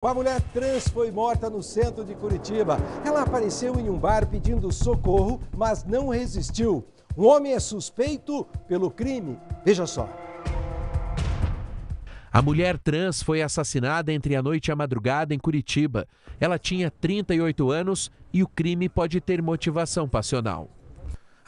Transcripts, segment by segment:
Uma mulher trans foi morta no centro de Curitiba. Ela apareceu em um bar pedindo socorro, mas não resistiu. Um homem é suspeito pelo crime. Veja só. A mulher trans foi assassinada entre a noite e a madrugada em Curitiba. Ela tinha 38 anos e o crime pode ter motivação passional.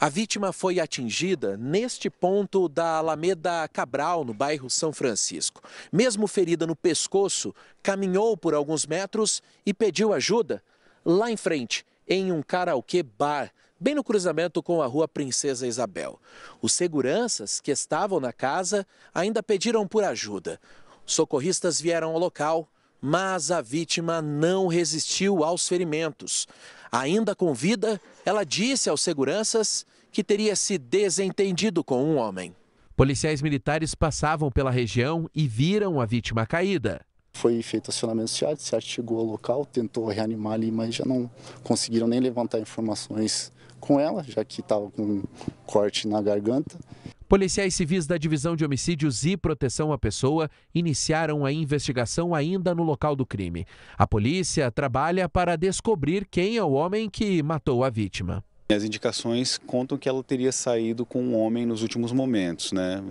A vítima foi atingida neste ponto da Alameda Cabral, no bairro São Francisco. Mesmo ferida no pescoço, caminhou por alguns metros e pediu ajuda lá em frente, em um karaokê bar, bem no cruzamento com a rua Princesa Isabel. Os seguranças que estavam na casa ainda pediram por ajuda. Socorristas vieram ao local mas a vítima não resistiu aos ferimentos. Ainda com vida, ela disse aos seguranças que teria se desentendido com um homem. Policiais militares passavam pela região e viram a vítima caída. Foi feito acionamento de SEAD chegou ao local, tentou reanimar ali, mas já não conseguiram nem levantar informações com ela, já que estava com um corte na garganta. Policiais civis da Divisão de Homicídios e Proteção à Pessoa iniciaram a investigação ainda no local do crime. A polícia trabalha para descobrir quem é o homem que matou a vítima. As indicações contam que ela teria saído com um homem nos últimos momentos, né?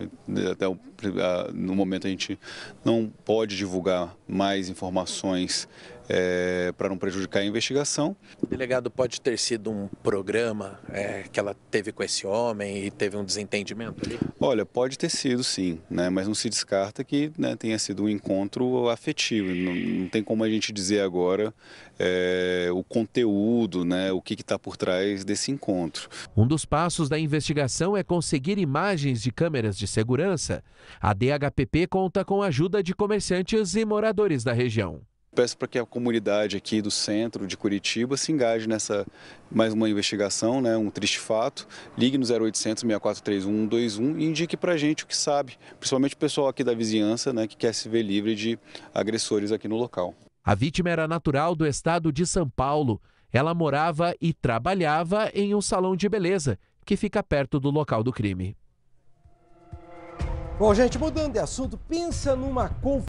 Até o ah, no momento a gente não pode divulgar mais informações é, eh, para não prejudicar a investigação. O delegado pode ter sido um programa é, que ela teve com esse homem e teve um desentendimento ali? Olha, pode ter sido sim, né? mas não se descarta que né, tenha sido um encontro afetivo. Não, não, tem como a gente dizer agora é, o conteúdo, né, o que está por trás desse encontro. Um dos passos da investigação é conseguir imagens de câmeras de segurança a DHPP conta com a ajuda de comerciantes e moradores da região. Peço para que a comunidade aqui do centro de Curitiba se engaje nessa mais uma investigação, né, um triste fato. Ligue no 0800 643121 e indique para a gente o que sabe, principalmente o pessoal aqui da vizinhança né, que quer se ver livre de agressores aqui no local. A vítima era natural do estado de São Paulo. Ela morava e trabalhava em um salão de beleza que fica perto do local do crime. Bom, gente, mudando de assunto, pensa numa confusão.